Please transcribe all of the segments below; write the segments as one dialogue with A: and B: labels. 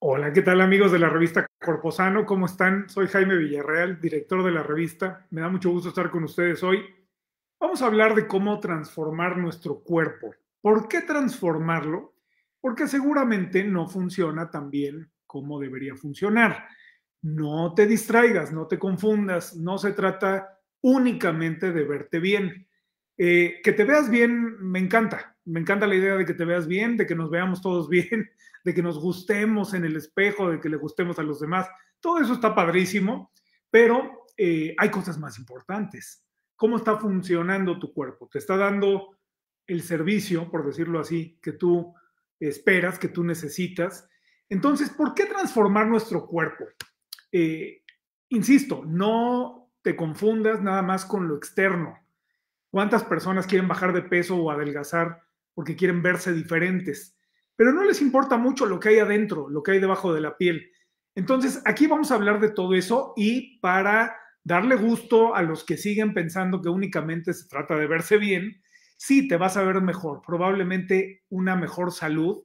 A: Hola, ¿qué tal amigos de la revista Corposano? ¿Cómo están? Soy Jaime Villarreal, director de la revista. Me da mucho gusto estar con ustedes hoy. Vamos a hablar de cómo transformar nuestro cuerpo. ¿Por qué transformarlo? Porque seguramente no funciona tan bien como debería funcionar. No te distraigas, no te confundas, no se trata únicamente de verte bien. Eh, que te veas bien, me encanta. Me encanta la idea de que te veas bien, de que nos veamos todos bien, de que nos gustemos en el espejo, de que le gustemos a los demás. Todo eso está padrísimo, pero eh, hay cosas más importantes. ¿Cómo está funcionando tu cuerpo? ¿Te está dando el servicio, por decirlo así, que tú esperas, que tú necesitas? Entonces, ¿por qué transformar nuestro cuerpo? Eh, insisto, no te confundas nada más con lo externo cuántas personas quieren bajar de peso o adelgazar porque quieren verse diferentes, pero no les importa mucho lo que hay adentro, lo que hay debajo de la piel. Entonces, aquí vamos a hablar de todo eso y para darle gusto a los que siguen pensando que únicamente se trata de verse bien, sí te vas a ver mejor, probablemente una mejor salud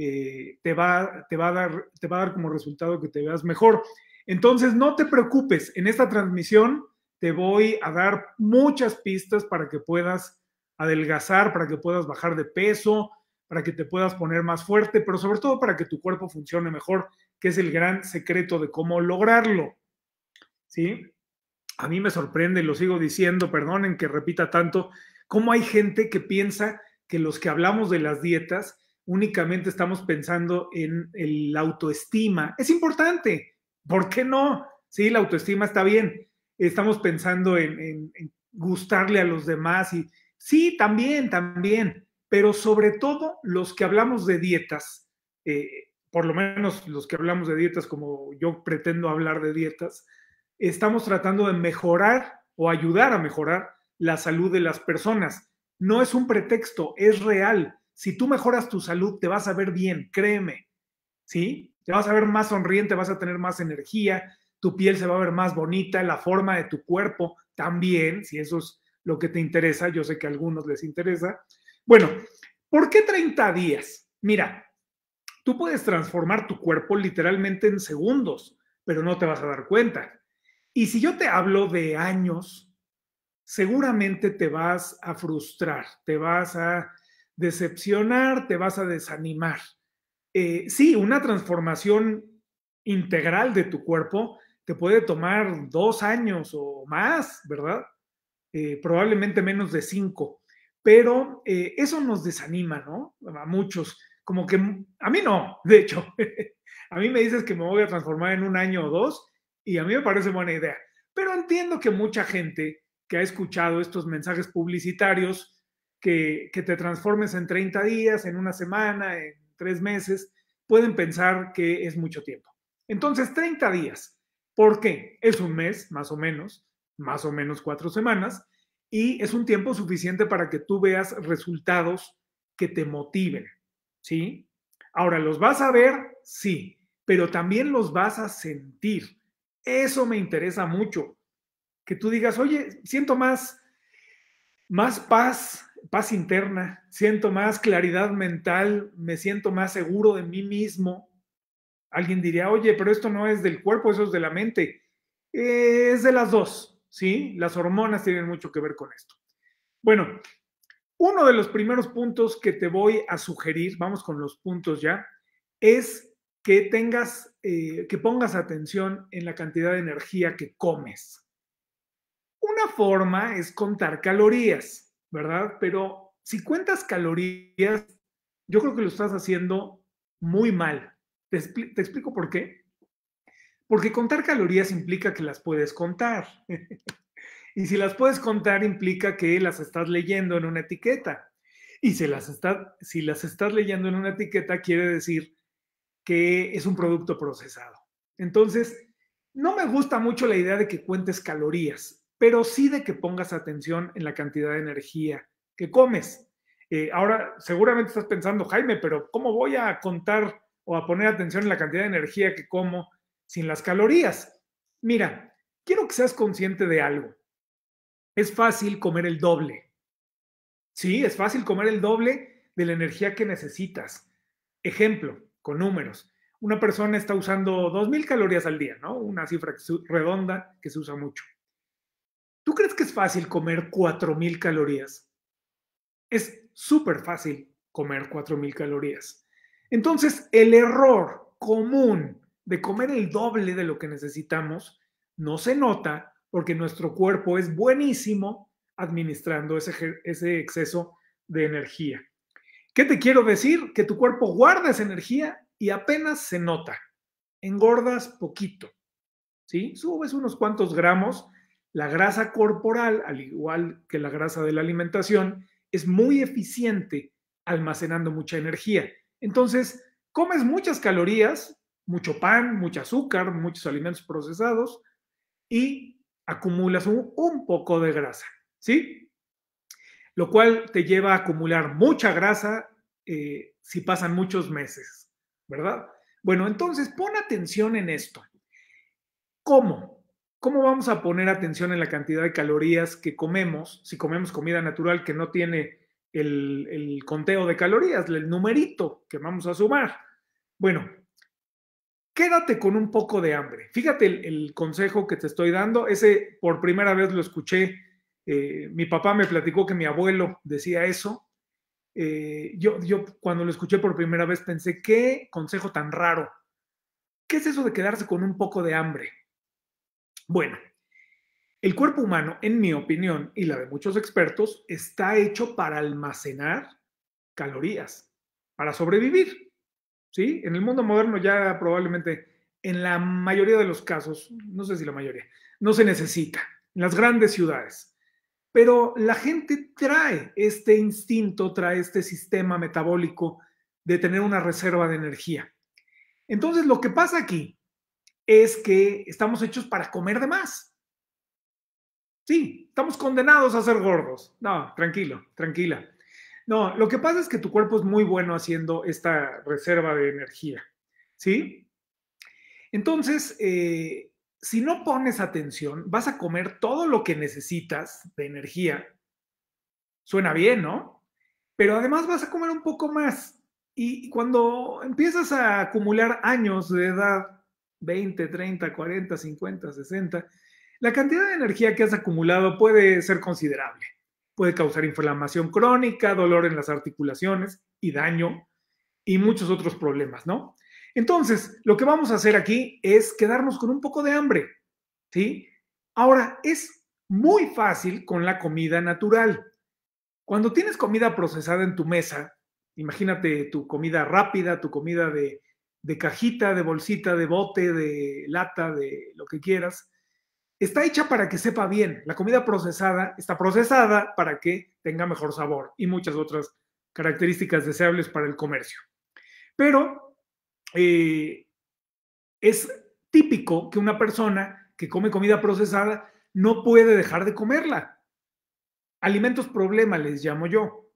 A: eh, te, va, te, va a dar, te va a dar como resultado que te veas mejor. Entonces, no te preocupes, en esta transmisión te voy a dar muchas pistas para que puedas adelgazar, para que puedas bajar de peso, para que te puedas poner más fuerte, pero sobre todo para que tu cuerpo funcione mejor, que es el gran secreto de cómo lograrlo. ¿Sí? A mí me sorprende, y lo sigo diciendo, perdonen que repita tanto, cómo hay gente que piensa que los que hablamos de las dietas únicamente estamos pensando en la autoestima. Es importante, ¿por qué no? Sí, la autoestima está bien, estamos pensando en, gustarle a los demás y sí, también, también, pero sobre todo los que hablamos de dietas, eh, por lo menos los que hablamos de dietas como yo pretendo hablar de dietas, estamos tratando de mejorar o ayudar a mejorar la salud de las personas. No es un pretexto, es real. Si tú mejoras tu salud, te vas a ver bien, créeme, ¿sí? Te vas a ver más sonriente, vas a tener más energía, tu piel se va a ver más bonita, la forma de tu cuerpo también, si eso es lo que te interesa, yo sé que a algunos les interesa. Bueno, ¿por qué 30 días? Mira, tú puedes transformar tu cuerpo literalmente en segundos, pero no te vas a dar cuenta. Y si yo te hablo de años, seguramente te vas a frustrar, te vas a decepcionar, te vas a desanimar. Eh, sí, una transformación integral de tu cuerpo te puede tomar dos años o más, ¿verdad? Eh, probablemente menos de cinco. Pero eh, eso nos desanima, ¿no? A muchos. Como que a mí no, de hecho. a mí me dices que me voy a transformar en un año o dos y a mí me parece buena idea. Pero entiendo que mucha gente que ha escuchado estos mensajes publicitarios, que, que te transformes en 30 días, en una semana, en tres meses, pueden pensar que es mucho tiempo. Entonces, 30 días qué? es un mes, más o menos, más o menos cuatro semanas, y es un tiempo suficiente para que tú veas resultados que te motiven, ¿sí? Ahora, ¿los vas a ver? Sí, pero también los vas a sentir. Eso me interesa mucho. Que tú digas, oye, siento más, más paz, paz interna, siento más claridad mental, me siento más seguro de mí mismo, Alguien diría, oye, pero esto no es del cuerpo, eso es de la mente. Eh, es de las dos, ¿sí? Las hormonas tienen mucho que ver con esto. Bueno, uno de los primeros puntos que te voy a sugerir, vamos con los puntos ya, es que tengas, eh, que pongas atención en la cantidad de energía que comes. Una forma es contar calorías, ¿verdad? Pero si cuentas calorías, yo creo que lo estás haciendo muy mal. Te, explico por qué. Porque contar calorías implica que las puedes contar. y si las puedes contar implica que las estás leyendo en una etiqueta. Y si las, si las estás leyendo en una etiqueta quiere decir que es un producto procesado. Entonces, no me gusta mucho la idea de que cuentes calorías, pero sí de que pongas atención en la cantidad de energía que comes. Eh, ahora, seguramente estás pensando, Jaime, pero ¿cómo voy a contar o a poner atención en la cantidad de energía que como sin las calorías. Mira, quiero que seas consciente de algo. Es fácil comer el doble. Sí, es fácil comer el doble de la energía que necesitas. Ejemplo, con números. Una persona está usando 2.000 calorías al día, ¿no? Una cifra redonda que se usa mucho. ¿Tú crees que es fácil comer 4.000 calorías? Es súper fácil comer 4.000 calorías. Entonces, el error común de comer el doble de lo que necesitamos no se nota porque nuestro cuerpo es buenísimo administrando ese, exceso de energía. ¿Qué te quiero decir? Que tu cuerpo guarda esa energía y apenas se nota. Engordas poquito, ¿sí? Subes unos cuantos gramos. La grasa corporal, al igual que la grasa de la alimentación, es muy eficiente almacenando mucha energía. Entonces, comes muchas calorías, mucho pan, mucho azúcar, muchos alimentos procesados y acumulas un, poco de grasa, ¿sí? Lo cual te lleva a acumular mucha grasa eh, si pasan muchos meses, ¿verdad? Bueno, entonces pon atención en esto. ¿Cómo? ¿Cómo vamos a poner atención en la cantidad de calorías que comemos si comemos comida natural que no tiene el, conteo de calorías, el numerito que vamos a sumar. Bueno, quédate con un poco de hambre. Fíjate el, consejo que te estoy dando. Ese por primera vez lo escuché. Eh, mi papá me platicó que mi abuelo decía eso. Eh, yo, yo cuando lo escuché por primera vez pensé, qué consejo tan raro. ¿Qué es eso de quedarse con un poco de hambre? Bueno, el cuerpo humano, en mi opinión y la de muchos expertos, está hecho para almacenar calorías, para sobrevivir. ¿Sí? En el mundo moderno ya probablemente en la mayoría de los casos, no sé si la mayoría, no se necesita en las grandes ciudades. Pero la gente trae este instinto, trae este sistema metabólico de tener una reserva de energía. Entonces, lo que pasa aquí es que estamos hechos para comer de más. Sí, estamos condenados a ser gordos. No, tranquilo, tranquila. No, lo que pasa es que tu cuerpo es muy bueno haciendo esta reserva de energía, ¿sí? Entonces, eh, si no pones atención, vas a comer todo lo que necesitas de energía. Suena bien, ¿no? Pero además vas a comer un poco más. Y cuando empiezas a acumular años de edad, 20, 30, 40, 50, 60, la cantidad de energía que has acumulado puede ser considerable. Puede causar inflamación crónica, dolor en las articulaciones y daño y muchos otros problemas, ¿no? Entonces, lo que vamos a hacer aquí es quedarnos con un poco de hambre, ¿sí? Ahora, es muy fácil con la comida natural. Cuando tienes comida procesada en tu mesa, imagínate tu comida rápida, tu comida de, de cajita, de bolsita, de bote, de lata, de lo que quieras, está hecha para que sepa bien. La comida procesada está procesada para que tenga mejor sabor y muchas otras características deseables para el comercio. Pero eh, es típico que una persona que come comida procesada no puede dejar de comerla. Alimentos problema les llamo yo.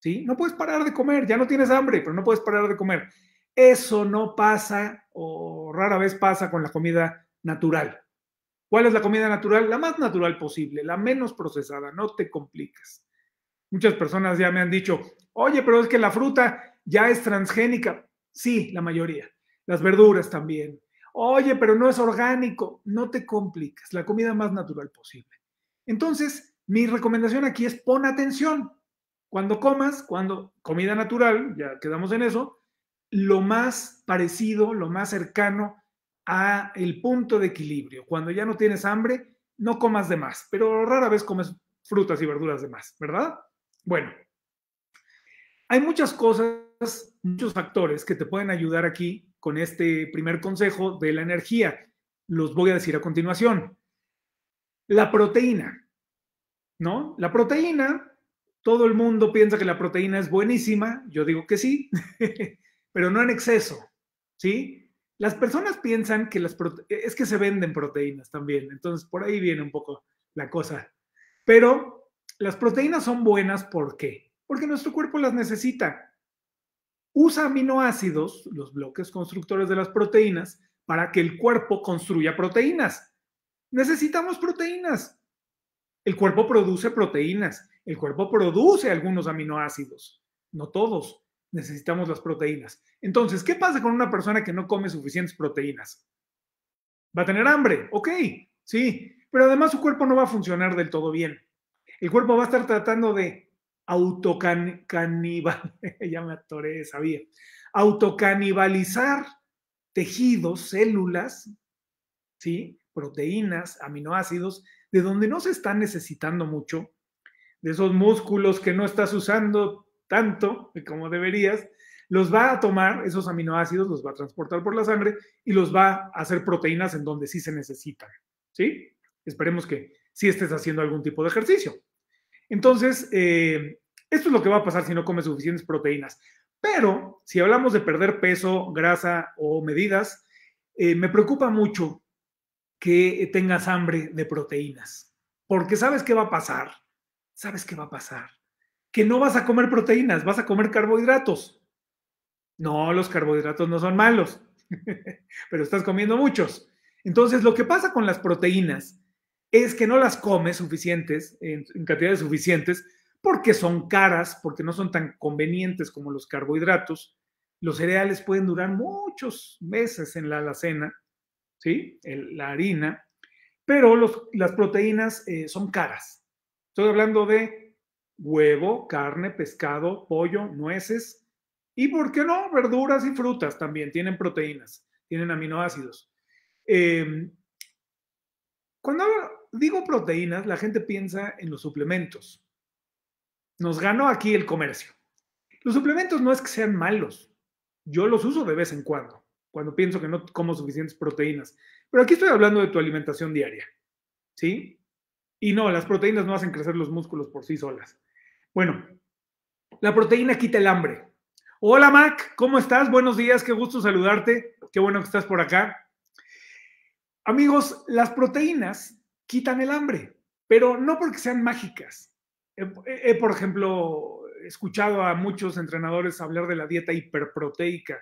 A: ¿Sí? No puedes parar de comer, ya no tienes hambre, pero no puedes parar de comer. Eso no pasa o rara vez pasa con la comida natural. ¿Cuál es la comida natural? La más natural posible, la menos procesada, no te compliques. Muchas personas ya me han dicho, oye, pero es que la fruta ya es transgénica. Sí, la mayoría. Las verduras también. Oye, pero no es orgánico. No te compliques, la comida más natural posible. Entonces, mi recomendación aquí es pon atención. Cuando comas, cuando comida natural, ya quedamos en eso, lo más parecido, lo más cercano a el punto de equilibrio. Cuando ya no tienes hambre, no comas de más, pero rara vez comes frutas y verduras de más, ¿verdad? Bueno, hay muchas cosas, muchos factores que te pueden ayudar aquí con este primer consejo de la energía. Los voy a decir a continuación. La proteína, ¿no? La proteína, todo el mundo piensa que la proteína es buenísima, yo digo que sí, pero no en exceso, ¿sí? Las personas piensan que las e-, es que se venden proteínas también, entonces por ahí viene un poco la cosa. Pero las proteínas son buenas ¿por qué? Porque nuestro cuerpo las necesita. Usa aminoácidos, los bloques constructores de las proteínas, para que el cuerpo construya proteínas. Necesitamos proteínas. El cuerpo produce proteínas, el cuerpo produce algunos aminoácidos, no todos, necesitamos las proteínas. Entonces, ¿qué pasa con una persona que no come suficientes proteínas? Va a tener hambre, ok, sí, pero además su cuerpo no va a funcionar del todo bien. El cuerpo va a estar tratando de autocanibal, ya me atoré, sabía, autocanibalizar tejidos, células, ¿sí? proteínas, aminoácidos, de donde no se están necesitando mucho, de esos músculos que no estás usando tanto como deberías, los va a tomar, esos aminoácidos los va a transportar por la sangre y los va a hacer proteínas en donde sí se necesitan. ¿Sí? Esperemos que sí estés haciendo algún tipo de ejercicio. Entonces, eh, esto es lo que va a pasar si no comes suficientes proteínas. Pero si hablamos de perder peso, grasa o medidas, eh, me preocupa mucho que tengas hambre de proteínas. Porque sabes qué va a pasar. Sabes qué va a pasar que no vas a comer proteínas, vas a comer carbohidratos. No, los carbohidratos no son malos, pero estás comiendo muchos. Entonces, lo que pasa con las proteínas es que no las comes suficientes, en, cantidades suficientes, porque son caras, porque no son tan convenientes como los carbohidratos. Los cereales pueden durar muchos meses en la alacena, ¿sí? la harina, pero las proteínas eh, son caras. Estoy hablando de huevo, carne, pescado, pollo, nueces y, ¿por qué no?, verduras y frutas también tienen proteínas, tienen aminoácidos. Em, cuando digo proteínas, la gente piensa en los suplementos. Nos ganó aquí el comercio. Los suplementos no es que sean malos. Yo los uso de vez en cuando, cuando pienso que no como suficientes proteínas. Pero aquí estoy hablando de tu alimentación diaria. ¿Sí? Y no, las proteínas no hacen crecer los músculos por sí solas. Bueno, la proteína quita el hambre. Hola Mac, ¿cómo estás? Buenos días, qué gusto saludarte, qué bueno que estás por acá. Amigos, las proteínas quitan el hambre, pero no porque sean mágicas. He, por ejemplo, escuchado a muchos entrenadores hablar de la dieta hiperproteica.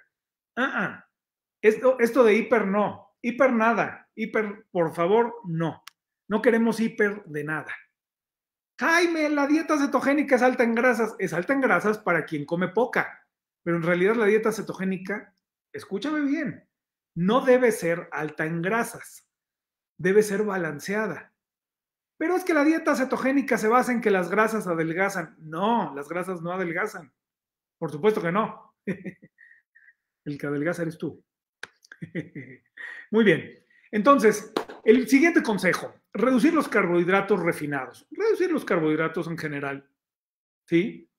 A: Ah, ah, esto, esto de hiper no, hiper nada, hiper por favor no. No queremos hiper de nada. Jaime, la dieta cetogénica es alta en grasas. Es alta en grasas para quien come poca, pero en realidad la dieta cetogénica, escúchame bien, no debe ser alta en grasas, debe ser balanceada. Pero es que la dieta cetogénica se basa en que las grasas adelgazan. No, las grasas no adelgazan. Por supuesto que no. El que adelgaza eres tú. Muy bien. Entonces, el siguiente consejo, reducir los carbohidratos refinados, reducir los carbohidratos en general. ¿Sí?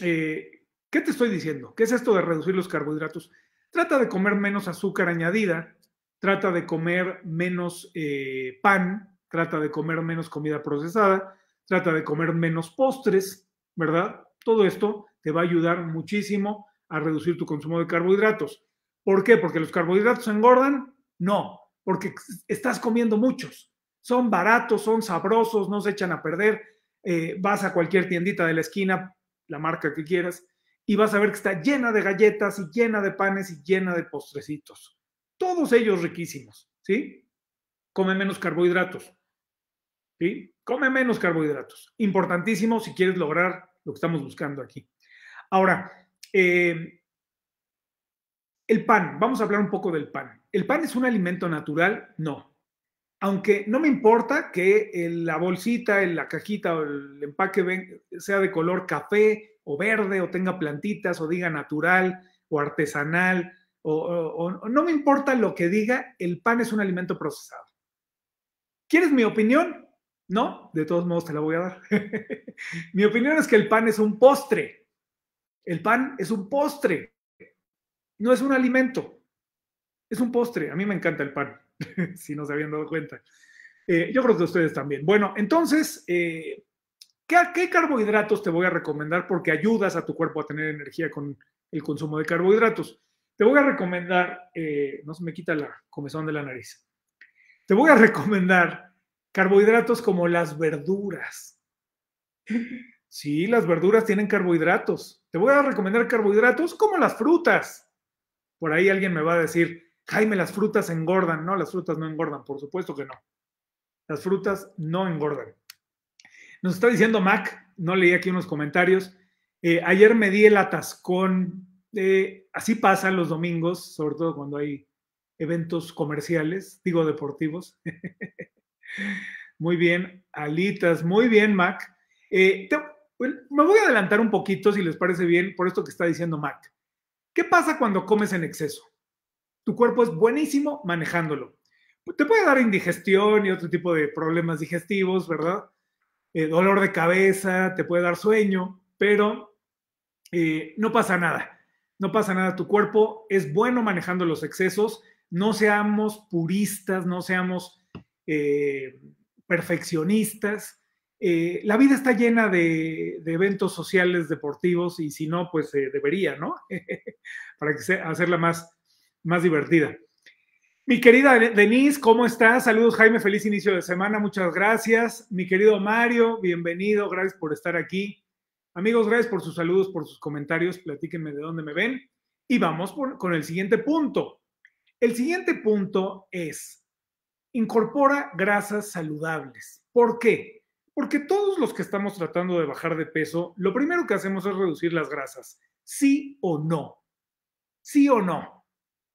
A: Eh, ¿Qué te estoy diciendo? ¿Qué es esto de reducir los carbohidratos? Trata de comer menos azúcar añadida, trata de comer menos eh, pan, trata de comer menos comida procesada, trata de comer menos postres, ¿verdad? Todo esto te va a ayudar muchísimo a reducir tu consumo de carbohidratos. ¿Por qué? ¿Porque los carbohidratos engordan? No, porque estás comiendo muchos. Son baratos, son sabrosos, no se echan a perder. Eh, vas a cualquier tiendita de la esquina, la marca que quieras, y vas a ver que está llena de galletas y llena de panes y llena de postrecitos. Todos ellos riquísimos, ¿sí? Come menos carbohidratos. ¿Sí? Come menos carbohidratos. Importantísimo si quieres lograr lo que estamos buscando aquí. Ahora, eh, el pan, vamos a hablar un poco del pan. ¿el pan es un alimento natural? No. Aunque no me importa que la bolsita, la cajita o el empaque sea de color café o verde o tenga plantitas o diga natural o artesanal o, no me importa lo que diga, el pan es un alimento procesado. ¿Quieres mi opinión? No, de todos modos te la voy a dar. mi opinión es que el pan es un postre. El pan es un postre, no es un alimento. Es un postre, a mí me encanta el pan, si no se habían dado cuenta. Eh, yo creo que ustedes también. Bueno, entonces, eh, ¿qué, carbohidratos te voy a recomendar? Porque ayudas a tu cuerpo a tener energía con el consumo de carbohidratos. Te voy a recomendar, eh, no se me quita la comezón de la nariz, te voy a recomendar carbohidratos como las verduras. Sí, las verduras tienen carbohidratos. Te voy a recomendar carbohidratos como las frutas. Por ahí alguien me va a decir, Jaime, las frutas engordan. No, las frutas no engordan, por supuesto que no. Las frutas no engordan. Nos está diciendo Mac, no leí aquí unos comentarios. Eh, ayer me di el atascón. así pasa los domingos, sobre todo cuando hay eventos comerciales, digo deportivos. muy bien, alitas, muy bien, Mac. Eh, me voy a adelantar un poquito, si les parece bien, por esto que está diciendo Mac. ¿Qué pasa cuando comes en exceso? tu cuerpo es buenísimo manejándolo. Te puede dar indigestión y otro tipo de problemas digestivos, ¿verdad? Eh, dolor de cabeza, te puede dar sueño, pero eh, no pasa nada. No pasa nada. Tu cuerpo es bueno manejando los excesos. No seamos puristas, no seamos eh, perfeccionistas. la vida está llena de, eventos sociales, deportivos, y si no, pues debería, ¿no? Para que hacerla más, más divertida. Mi querida Denise, ¿cómo estás? Saludos Jaime, feliz inicio de semana, muchas gracias. Mi querido Mario, bienvenido, gracias por estar aquí. Amigos, gracias por sus saludos, por sus comentarios, platíquenme de dónde me ven. Y vamos con el siguiente punto. El siguiente punto es, incorpora grasas saludables. ¿Por qué? Porque todos los que estamos tratando de bajar de peso, lo primero que hacemos es reducir las grasas, sí o no. Sí o no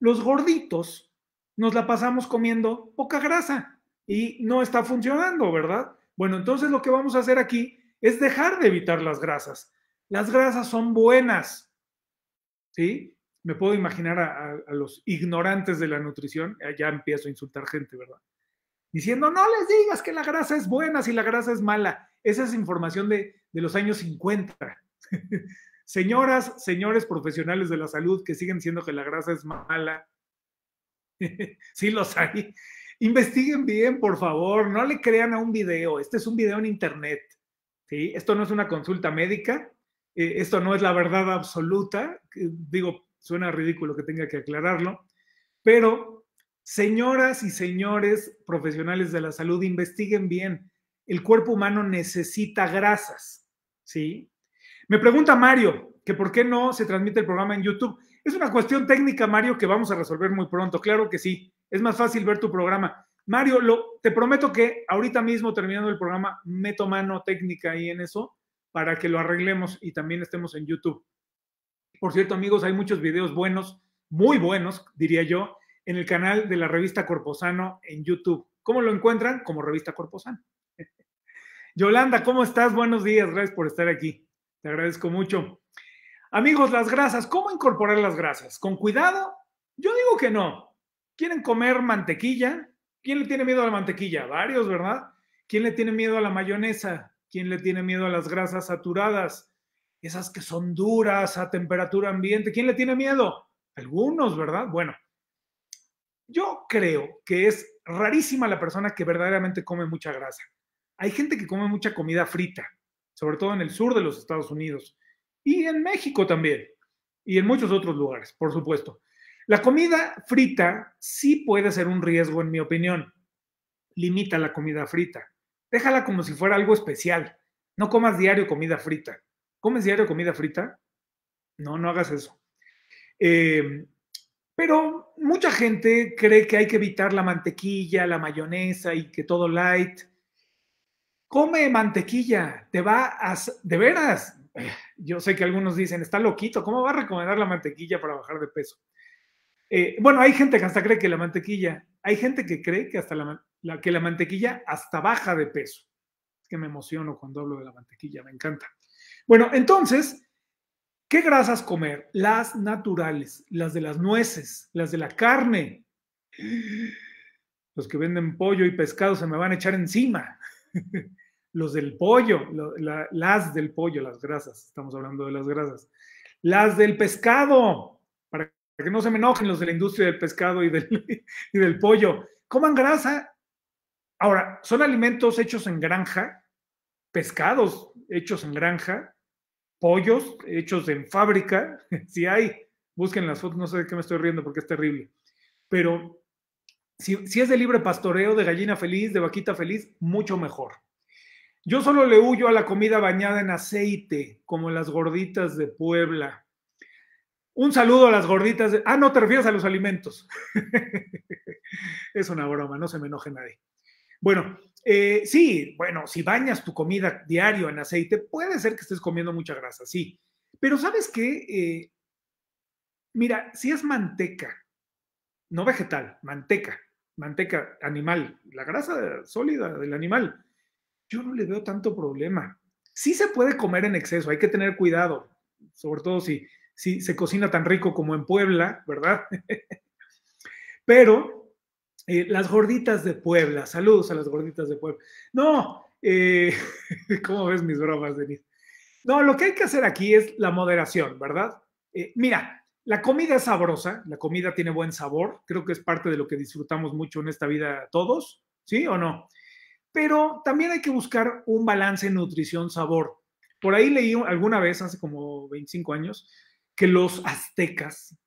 A: los gorditos nos la pasamos comiendo poca grasa y no está funcionando, ¿verdad? Bueno, entonces lo que vamos a hacer aquí es dejar de evitar las grasas. Las grasas son buenas, ¿sí? Me puedo imaginar a, los ignorantes de la nutrición, eh, ya empiezo a insultar gente, ¿verdad? Diciendo, no les digas que la grasa es buena si la grasa es mala. Esa es información de, de los años 50. Señoras, señores profesionales de la salud que siguen diciendo que la grasa es mala, sí los hay. Investiguen bien, por favor, no le crean a un video. Este es un video en internet. ¿sí? Esto no es una consulta médica, eh, esto no es la verdad absoluta. digo, suena ridículo que tenga que aclararlo, pero señoras y señores profesionales de la salud, investiguen bien. El cuerpo humano necesita grasas, ¿sí? Me pregunta Mario que por qué no se transmite el programa en YouTube. Es una cuestión técnica, Mario, que vamos a resolver muy pronto. Claro que sí. Es más fácil ver tu programa. Mario, lo, te prometo que ahorita mismo, terminando el programa, meto mano técnica ahí en eso para que lo arreglemos y también estemos en YouTube. Por cierto, amigos, hay muchos videos buenos, muy buenos, diría yo, en el canal de la revista Corposano en YouTube. ¿Cómo lo encuentran? Como revista Corposano. Yolanda, ¿cómo estás? Buenos días, gracias por estar aquí. Te agradezco mucho. Amigos, las grasas, ¿cómo incorporar las grasas? ¿Con cuidado? Yo digo que no. ¿Quieren comer mantequilla? ¿Quién le tiene miedo a la mantequilla? Varios, ¿verdad? ¿Quién le tiene miedo a la mayonesa? ¿Quién le tiene miedo a las grasas saturadas? Esas que son duras a temperatura ambiente. ¿Quién le tiene miedo? Algunos, ¿verdad? Bueno, yo creo que es rarísima la persona que verdaderamente come mucha grasa. Hay gente que come mucha comida frita, sobre todo en el sur de los Estados Unidos y en México también y en muchos otros lugares, por supuesto. La comida frita sí puede ser un riesgo, en mi opinión. Limita la comida frita. Déjala como si fuera algo especial. No comas diario comida frita. ¿Comes diario comida frita? No, no hagas eso. Em, pero mucha gente cree que hay que evitar la mantequilla, la mayonesa y que todo light come mantequilla, te va a... De veras, yo sé que algunos dicen, está loquito, ¿cómo va a recomendar la mantequilla para bajar de peso? Eh, bueno, hay gente que hasta cree que la mantequilla, hay gente que cree que hasta la, que la mantequilla hasta baja de peso. Es que me emociono cuando hablo de la mantequilla, me encanta. Bueno, entonces, ¿qué grasas comer? Las naturales, las de las nueces, las de la carne. Los que venden pollo y pescado se me van a echar encima. los del pollo, las del pollo, las grasas, estamos hablando de las grasas, las del pescado, para que no se me enojen los de la industria del pescado y del, del pollo, coman grasa. Ahora, son alimentos hechos en granja, pescados hechos en granja, pollos hechos en fábrica, si hay, busquen las fotos, no sé de qué me estoy riendo porque es terrible, pero si, si es de libre pastoreo, de gallina feliz, de vaquita feliz, mucho mejor. Yo solo le huyo a la comida bañada en aceite, como las gorditas de Puebla. Un saludo a las gorditas de... Ah, no, te refieres a los alimentos. es una broma, no se me enoje nadie. Bueno, eh, sí, bueno, si bañas tu comida diario en aceite, puede ser que estés comiendo mucha grasa, sí. Pero sabes qué, eh, mira, si es manteca, no vegetal, manteca, manteca animal, la grasa sólida del animal, yo no le veo tanto problema. Sí se puede comer en exceso, hay que tener cuidado, sobre todo si, si se cocina tan rico como en Puebla, ¿verdad? Pero eh, las gorditas de Puebla, saludos a las gorditas de Puebla. No, eh, ¿cómo ves mis bromas, Denise? No, lo que hay que hacer aquí es la moderación, ¿verdad? Eh, mira, la comida es sabrosa, la comida tiene buen sabor, creo que es parte de lo que disfrutamos mucho en esta vida todos, ¿sí o no? pero también hay que buscar un balance nutrición-sabor. Por ahí leí alguna vez, hace como 25 años, que los aztecas,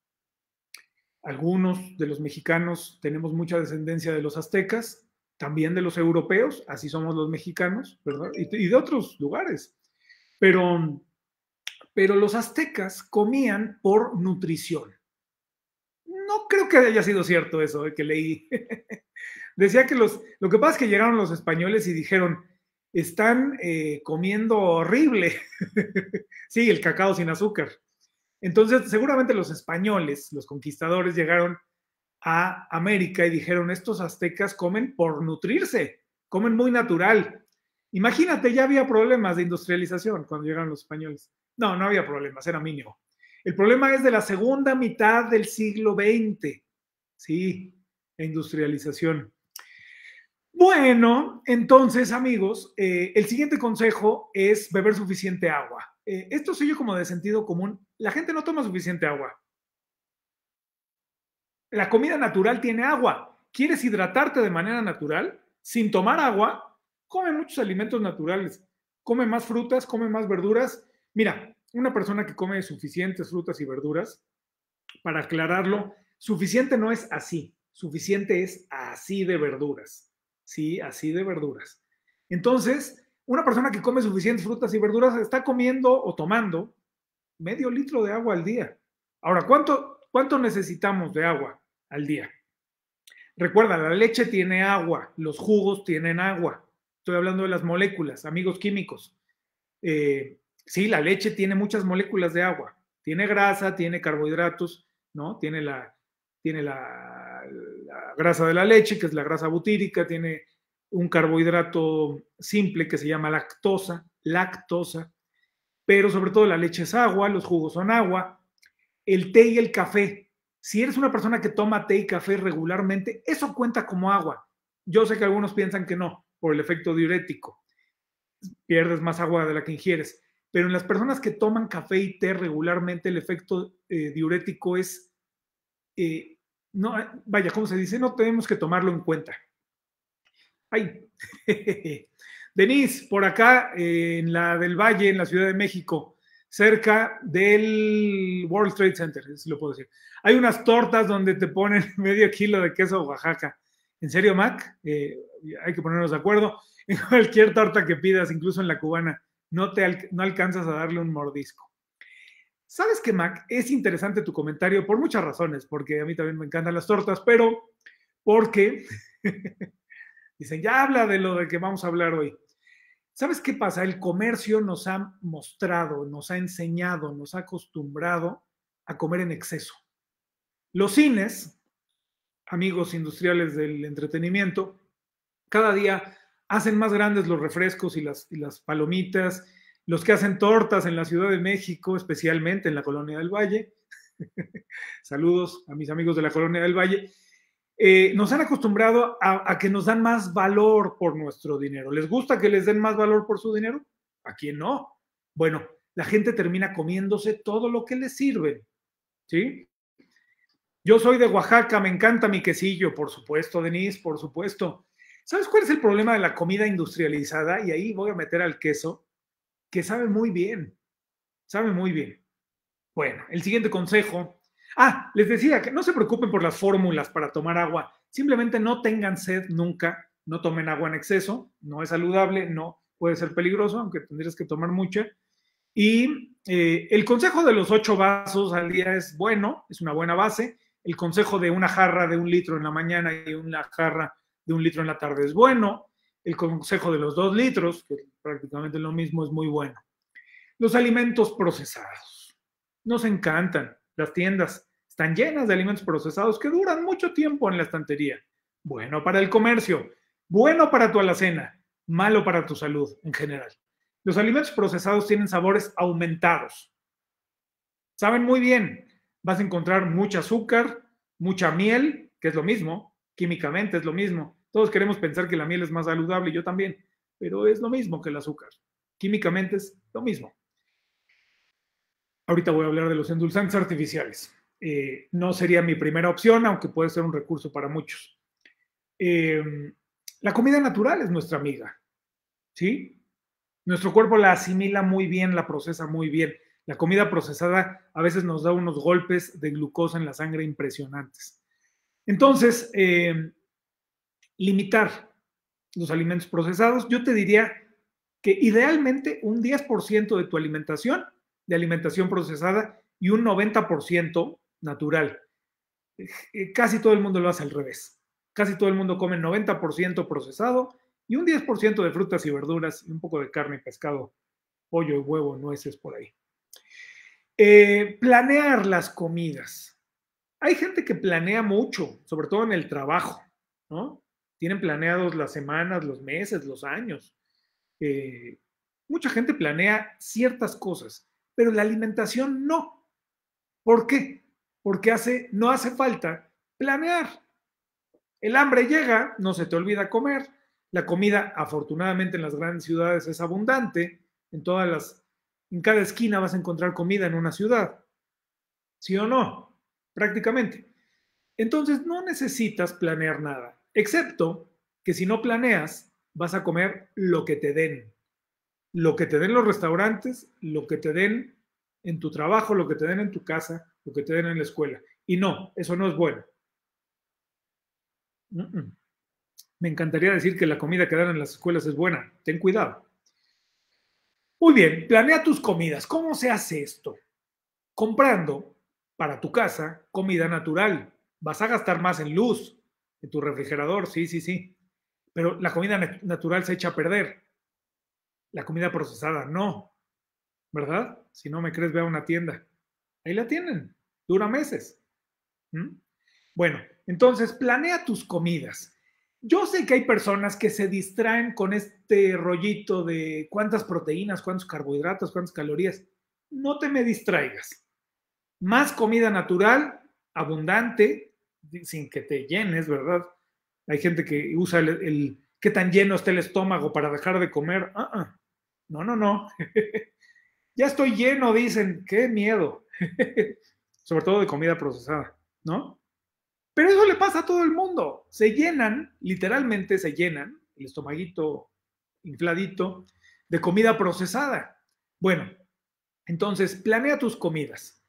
A: algunos de los mexicanos tenemos mucha descendencia de los aztecas, también de los europeos, así somos los mexicanos, Y, de otros lugares. Pero, pero los aztecas comían por nutrición. No creo que haya sido cierto eso eh, que leí Decía que los, lo que pasa es que llegaron los españoles y dijeron, están eh, comiendo horrible. sí, el cacao sin azúcar. Entonces, seguramente los españoles, los conquistadores, llegaron a América y dijeron, estos aztecas comen por nutrirse, comen muy natural. Imagínate, ya había problemas de industrialización cuando llegaron los españoles. No, no había problemas, era mínimo. El problema es de la segunda mitad del siglo XX, sí, la industrialización. Bueno, entonces amigos, eh, el siguiente consejo es beber suficiente agua. Eh, esto soy yo como de sentido común. La gente no toma suficiente agua. La comida natural tiene agua. ¿Quieres hidratarte de manera natural? Sin tomar agua, come muchos alimentos naturales. Come más frutas, come más verduras. Mira, una persona que come suficientes frutas y verduras, para aclararlo, suficiente no es así. Suficiente es así de verduras Sí, así de verduras. Entonces, una persona que come suficientes frutas y verduras está comiendo o tomando medio litro de agua al día. Ahora, ¿cuánto, cuánto necesitamos de agua al día? Recuerda, la leche tiene agua, los jugos tienen agua. Estoy hablando de las moléculas, amigos químicos. Eh, sí, la leche tiene muchas moléculas de agua. Tiene grasa, tiene carbohidratos, ¿no? Tiene la, tiene la grasa de la leche, que es la grasa butírica, tiene un carbohidrato simple que se llama lactosa, lactosa, pero sobre todo la leche es agua, los jugos son agua, el té y el café. Si eres una persona que toma té y café regularmente, eso cuenta como agua. Yo sé que algunos piensan que no, por el efecto diurético. Pierdes más agua de la que ingieres. Pero en las personas que toman café y té regularmente, el efecto eh, diurético es eh, no, ah, vaya, ¿cómo se dice? No tenemos que tomarlo en cuenta. Ay, Denise, por acá, eh, en la del Valle, en la Ciudad de México, cerca del World Trade Center, si lo puedo decir. Hay unas tortas donde te ponen medio kilo de queso Oaxaca. ¿En serio, Mac? Eh, hay que ponernos de acuerdo. En cualquier torta que pidas, incluso en la cubana, no, te no alcanzas a darle un mordisco. ¿Sabes que Mac? Es interesante tu comentario por muchas razones, porque a mí también me encantan las tortas, pero porque dicen, ya habla de lo de que vamos a hablar hoy. ¿Sabes qué pasa? El comercio nos ha mostrado, nos ha enseñado, nos ha acostumbrado a comer en exceso. Los cines, amigos industriales del entretenimiento, cada día hacen más grandes los refrescos y las, y las palomitas los que hacen tortas en la Ciudad de México, especialmente en la Colonia del Valle. Saludos a mis amigos de la Colonia del Valle. Eh, nos han acostumbrado a, que nos dan más valor por nuestro dinero. ¿Les gusta que les den más valor por su dinero? ¿A quién no? Bueno, la gente termina comiéndose todo lo que les sirve. ¿Sí? Yo soy de Oaxaca, me encanta mi quesillo, por supuesto, Denise, por supuesto. ¿Sabes cuál es el problema de la comida industrializada? Y ahí voy a meter al queso que sabe muy bien, sabe muy bien. Bueno, el siguiente consejo. Ah, les decía que no se preocupen por las fórmulas para tomar agua. Simplemente no tengan sed nunca, no tomen agua en exceso, no es saludable, no puede ser peligroso, aunque tendrías que tomar mucha. Y eh, el consejo de los ocho vasos al día es bueno, es una buena base. El consejo de una jarra de un litro en la mañana y una jarra de un litro en la tarde es bueno. El consejo de los dos litros, que prácticamente lo mismo, es muy bueno. Los alimentos procesados. Nos encantan. Las tiendas están llenas de alimentos procesados que duran mucho tiempo en la estantería. Bueno para el comercio, bueno para tu alacena, malo para tu salud en general. Los alimentos procesados tienen sabores aumentados. Saben muy bien. Vas a encontrar mucho azúcar, mucha miel, que es lo mismo, químicamente es lo mismo. Todos queremos pensar que la miel es más saludable, yo también pero es lo mismo que el azúcar. Químicamente es lo mismo. Ahorita voy a hablar de los endulzantes artificiales. Eh, no sería mi primera opción, aunque puede ser un recurso para muchos. Em, la comida natural es nuestra amiga, ¿sí? Nuestro cuerpo la asimila muy bien, la procesa muy bien. La comida procesada a veces nos da unos golpes de glucosa en la sangre impresionantes. Entonces, em, limitar los alimentos procesados, yo te diría que idealmente un 10% de tu alimentación, de alimentación procesada, y un 90% natural. Eh, casi todo el mundo lo hace al revés. Casi todo el mundo come 90% procesado y un 10% de frutas y verduras y un poco de carne y pescado, pollo y huevo, nueces por ahí. Eh, planear las comidas. Hay gente que planea mucho, sobre todo en el trabajo, ¿no? tienen planeados las semanas, los meses, los años. Eh, mucha gente planea ciertas cosas, pero la alimentación no. ¿Por qué? Porque hace, no hace falta planear. El hambre llega, no se te olvida comer. La comida, afortunadamente, en las grandes ciudades es abundante. En todas las, en cada esquina vas a encontrar comida en una ciudad. ¿Sí o no? Prácticamente. Entonces no necesitas planear nada. Excepto que si no planeas, vas a comer lo que te den. Lo que te den los restaurantes, lo que te den en tu trabajo, lo que te den en tu casa, lo que te den en la escuela. Y no, eso no es bueno. Me encantaría decir que la comida que dan en las escuelas es buena. Ten cuidado. Muy bien, planea tus comidas. ¿Cómo se hace esto? Comprando para tu casa comida natural. Vas a gastar más en luz, en tu refrigerador, sí, sí, sí. Pero la comida natural se echa a perder. La comida procesada no. ¿Verdad? Si no me crees, ve a una tienda. Ahí la tienen. Dura meses. ¿Mm? Bueno, entonces planea tus comidas. Yo sé que hay personas que se distraen con este rollito de cuántas proteínas, cuántos carbohidratos, cuántas calorías. No te me distraigas. Más comida natural, abundante, sin que te llenes, ¿verdad? Hay gente que usa el, qué tan lleno está el estómago para dejar de comer. Ah, ah. No, no, no. ya estoy lleno, dicen, qué miedo. Sobre todo de comida procesada, ¿no? Pero eso le pasa a todo el mundo. Se llenan, literalmente se llenan, el estomaguito infladito, de comida procesada. Bueno, entonces planea tus comidas.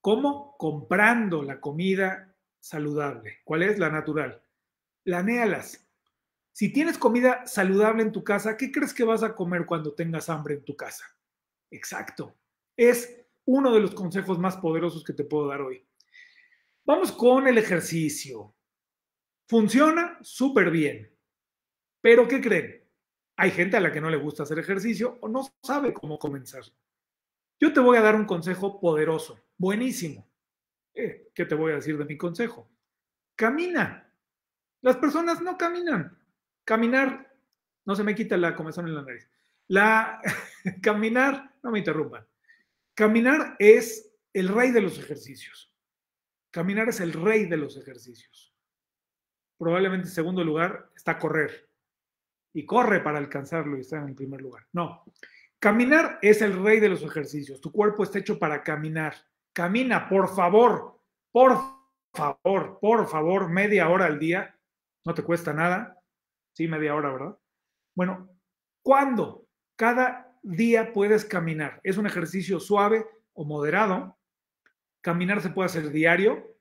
A: ¿Cómo? Comprando la comida saludable. ¿Cuál es? La natural. Planéalas. Si tienes comida saludable en tu casa, ¿qué crees que vas a comer cuando tengas hambre en tu casa? Exacto. Es uno de los consejos más poderosos que te puedo dar hoy. Vamos con el ejercicio. Funciona súper bien. Pero ¿qué creen? Hay gente a la que no le gusta hacer ejercicio o no sabe cómo comenzar. Yo te voy a dar un consejo poderoso, buenísimo ¿qué te voy a decir de mi consejo? Camina. Las personas no caminan. Caminar, no se me quita la comezón en la nariz. La, caminar, no me interrumpan. Caminar es el rey de los ejercicios. Caminar es el rey de los ejercicios. Probablemente en segundo lugar está correr. Y corre para alcanzarlo y está en el primer lugar. No. Caminar es el rey de los ejercicios. Tu cuerpo está hecho para caminar. Camina, por favor. Por favor, por favor, media hora al día, no te cuesta nada. Sí, media hora, ¿verdad? Bueno, ¿cuándo? Cada día puedes caminar. Es un ejercicio suave o moderado. Caminar se puede hacer diario.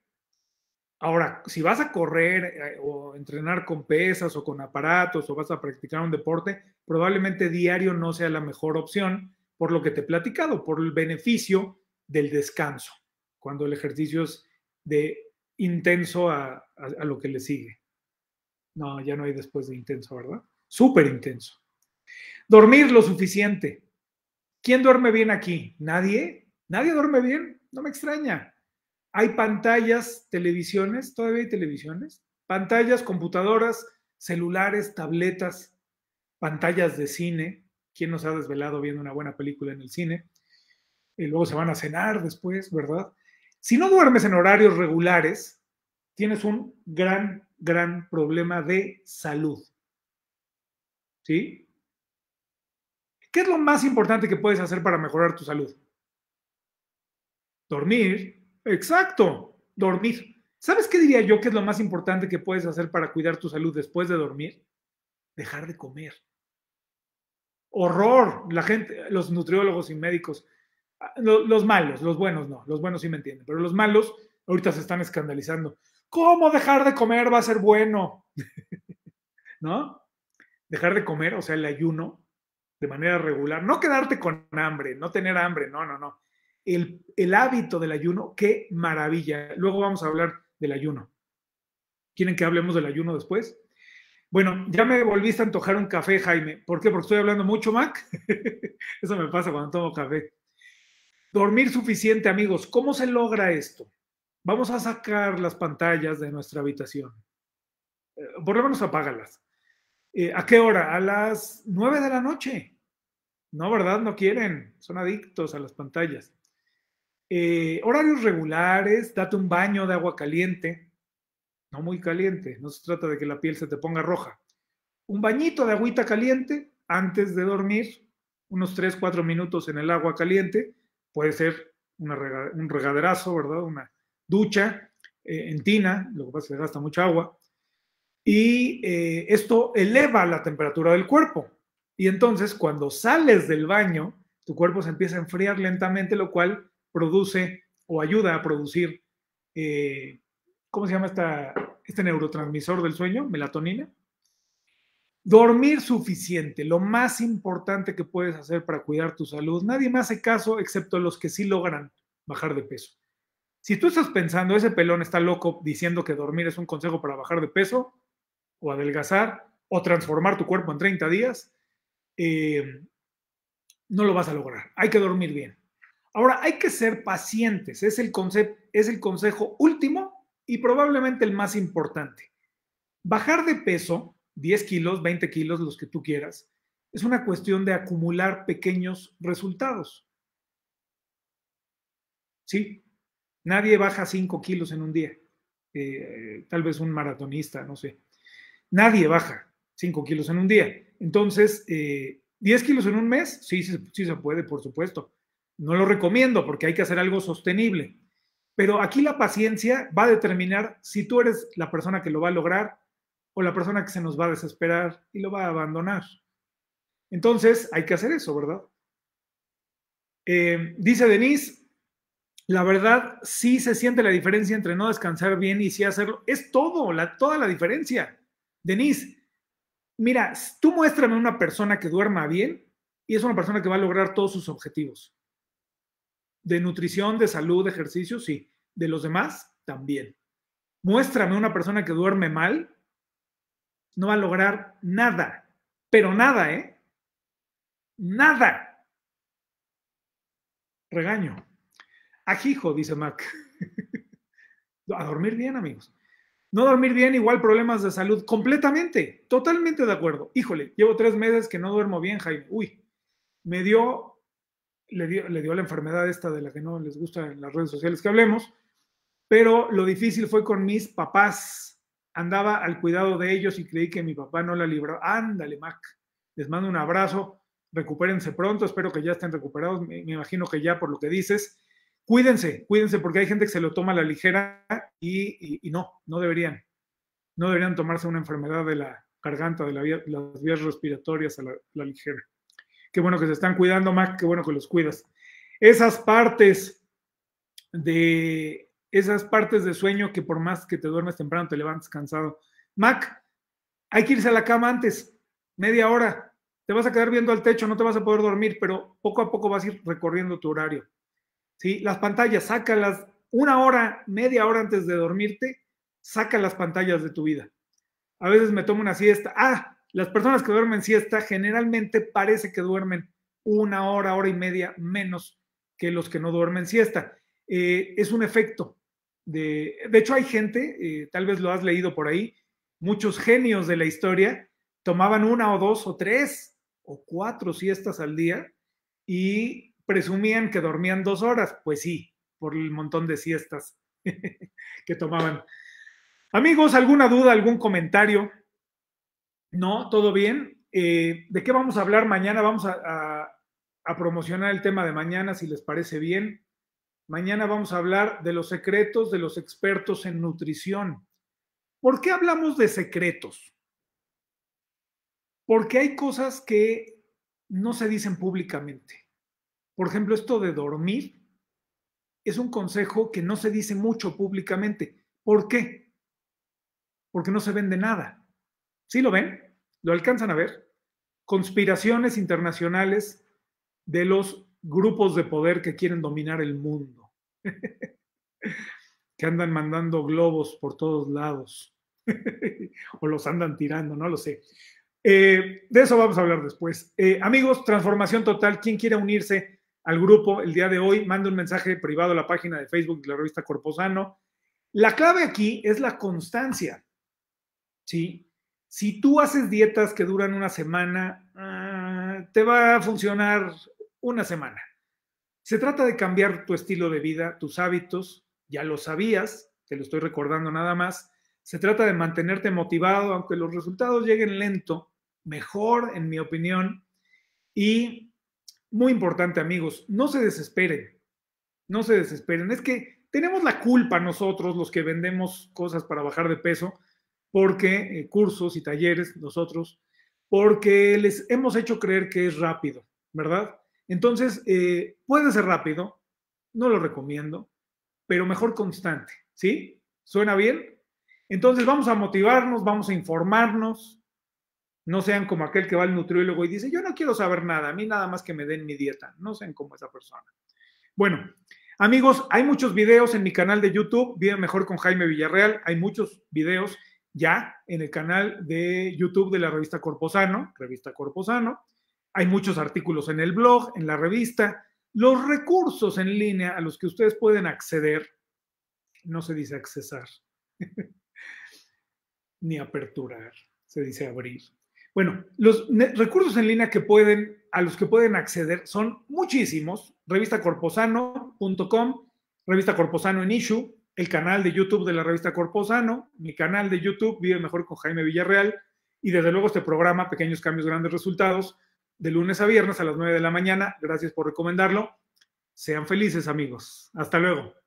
A: Ahora, si vas a correr eh, o entrenar con pesas o con aparatos o vas a practicar un deporte, probablemente diario no sea la mejor opción por lo que te he platicado, por el beneficio del descanso, cuando el ejercicio es de intenso a, lo que le sigue. No, ya no hay después de intenso, ¿verdad? Súper intenso. Dormir lo suficiente. ¿Quién duerme bien aquí? ¿Nadie? ¿Nadie duerme bien? No me extraña. Hay pantallas, televisiones, todavía hay televisiones, pantallas, computadoras, celulares, tabletas, pantallas de cine. ¿Quién nos ha desvelado viendo una buena película en el cine? Y luego se van a cenar después, ¿verdad? Si no duermes en horarios regulares, tienes un gran, gran problema de salud. ¿Sí? ¿Qué es lo más importante que puedes hacer para mejorar tu salud? Dormir. Exacto, dormir. ¿Sabes qué diría yo que es lo más importante que puedes hacer para cuidar tu salud después de dormir? Dejar de comer. Horror, la gente, los nutriólogos y médicos los, malos, los buenos no, los buenos sí me entienden, pero los malos ahorita se están escandalizando. ¿Cómo dejar de comer va a ser bueno? ¿No? Dejar de comer, o sea, el ayuno de manera regular, no quedarte con hambre, no tener hambre, no, no, no. El, el hábito del ayuno, qué maravilla. Luego vamos a hablar del ayuno. ¿Quieren que hablemos del ayuno después? Bueno, ya me volviste a antojar un café, Jaime. ¿Por qué? Porque estoy hablando mucho, Mac. Eso me pasa cuando tomo café. Dormir suficiente, amigos. ¿Cómo se logra esto? Vamos a sacar las pantallas de nuestra habitación. Eh, por a menos apágalas. Eh, ¿A qué hora? A las nueve de la noche. No, ¿verdad? No quieren. Son adictos a las pantallas. Eh, horarios regulares, date un baño de agua caliente. No muy caliente, no se trata de que la piel se te ponga roja. Un bañito de agüita caliente antes de dormir, unos tres, cuatro minutos en el agua caliente puede ser un regaderazo, ¿verdad? Una ducha entina, eh, en tina, lo que pasa es que gasta mucha agua. Y eh, esto eleva la temperatura del cuerpo. Y entonces cuando sales del baño, tu cuerpo se empieza a enfriar lentamente, lo cual produce o ayuda a producir, eh, ¿cómo se llama este neurotransmisor del sueño? Melatonina. Dormir suficiente, lo más importante que puedes hacer para cuidar tu salud. Nadie más hace caso excepto los que sí logran bajar de peso. Si tú estás pensando, ese pelón está loco diciendo que dormir es un consejo para bajar de peso o adelgazar o transformar tu cuerpo en 30 días, eh, no lo vas a lograr. Hay que dormir bien. Ahora, hay que ser pacientes. es el consejo último y probablemente el más importante. Bajar de peso 10 kilos, 20 kilos, los que tú quieras. Es una cuestión de acumular pequeños resultados. ¿Sí? Nadie baja 5 kilos en un día. Eh, tal vez un maratonista, no sé. Nadie baja 5 kilos en un día. Entonces, 10 eh, kilos en un mes, sí, sí, sí se puede, por supuesto. No lo recomiendo porque hay que hacer algo sostenible. Pero aquí la paciencia va a determinar si tú eres la persona que lo va a lograr o la persona que se nos va a desesperar y lo va a abandonar. Entonces, hay que hacer eso, ¿verdad? Eh, dice Denise, la verdad sí se siente la diferencia entre no descansar bien y sí hacerlo. Es todo, la, toda la diferencia. Denise, mira, tú muéstrame una persona que duerma bien y es una persona que va a lograr todos sus objetivos. De nutrición, de salud, de ejercicio, sí. De los demás, también. Muéstrame una persona que duerme mal no va a lograr nada, pero nada, ¿eh? Nada. Regaño. Ajijo, dice Mac. a dormir bien, amigos. No dormir bien, igual problemas de salud. Completamente, totalmente de acuerdo. Híjole, llevo tres meses que no duermo bien, Jaime. Uy, me dio, le dio, la enfermedad esta de la que no les gusta en las redes sociales que hablemos, pero lo difícil fue con mis papás andaba al cuidado de ellos y creí que mi papá no la libró. Ándale, Mac. Les mando un abrazo. Recupérense pronto. Espero que ya estén recuperados. Me, imagino que ya por lo que dices. Cuídense, cuídense porque hay gente que se lo toma a la ligera y, no, no deberían. No deberían tomarse una enfermedad de la garganta, de las vías respiratorias a la, la ligera. Qué bueno que se están cuidando, Mac. Qué bueno que los cuidas. Esas partes de esas partes de sueño que por más que te duermes temprano te levantas cansado. Mac, hay que irse a la cama antes, media hora. Te vas a quedar viendo al techo, no te vas a poder dormir, pero poco a poco vas a ir recorriendo tu horario. ¿Sí? Las pantallas, sácalas una hora, media hora antes de dormirte, saca las pantallas de tu vida. A veces me tomo una siesta. Ah, las personas que duermen siesta generalmente parece que duermen una hora, hora y media menos que los que no duermen siesta. Eh, es un efecto, de, hecho hay gente, eh, tal vez lo has leído por ahí, muchos genios de la historia tomaban una o dos o tres o cuatro siestas al día y presumían que dormían dos horas. Pues sí, por el montón de siestas que tomaban. Amigos, ¿alguna duda, algún comentario? ¿No? ¿Todo bien? Eh, ¿De qué vamos a hablar mañana? Vamos a promocionar el tema de mañana, si les parece bien. Mañana vamos a hablar de los secretos de los expertos en nutrición. ¿Por qué hablamos de secretos? Porque hay cosas que no se dicen públicamente. Por ejemplo, esto de dormir es un consejo que no se dice mucho públicamente. ¿Por qué? Porque no se vende nada. ¿Sí lo ven? ¿Lo alcanzan a ver? Conspiraciones internacionales de los grupos de poder que quieren dominar el mundo, que andan mandando globos por todos lados, o los andan tirando, no lo sé. Eh, de eso vamos a hablar después. Eh, amigos, transformación total, quien quiera unirse al grupo el día de hoy, manda un mensaje privado a la página de Facebook de la revista Corposano. La clave aquí es la constancia. ¿sí? Si tú haces dietas que duran una semana, ah, te va a funcionar una semana. Se trata de cambiar tu estilo de vida, tus hábitos, ya lo sabías, te lo estoy recordando nada más. Se trata de mantenerte motivado, aunque los resultados lleguen lento, mejor en mi opinión. Y muy importante amigos, no se desesperen, no se desesperen. Es que tenemos la culpa nosotros, los que vendemos cosas para bajar de peso, porque eh, cursos y talleres, nosotros, porque les hemos hecho creer que es rápido, ¿verdad? Entonces, eh, puede ser rápido, no lo recomiendo, pero mejor constante, ¿sí? ¿Suena bien? Entonces vamos a motivarnos, vamos a informarnos, no sean como aquel que va al nutriólogo y dice, yo no quiero saber nada, a mí nada más que me den mi dieta, no sean como esa persona. Bueno, amigos, hay muchos videos en mi canal de YouTube, Vive Mejor con Jaime Villarreal, hay muchos videos ya en el canal de YouTube de la revista Corposano, revista Corposano. Hay muchos artículos en el blog, en la revista. Los recursos en línea a los que ustedes pueden acceder, no se dice accesar, ni aperturar, se dice abrir. Bueno, los recursos en línea que pueden, a los que pueden acceder son muchísimos. Revistacorposano.com, Revista Corposano en Issue, el canal de YouTube de la Revista Corposano, mi canal de YouTube, Vive Mejor con Jaime Villarreal, y desde luego este programa, Pequeños Cambios, Grandes Resultados, de lunes a viernes a las 9 de la mañana. Gracias por recomendarlo. Sean felices amigos. Hasta luego.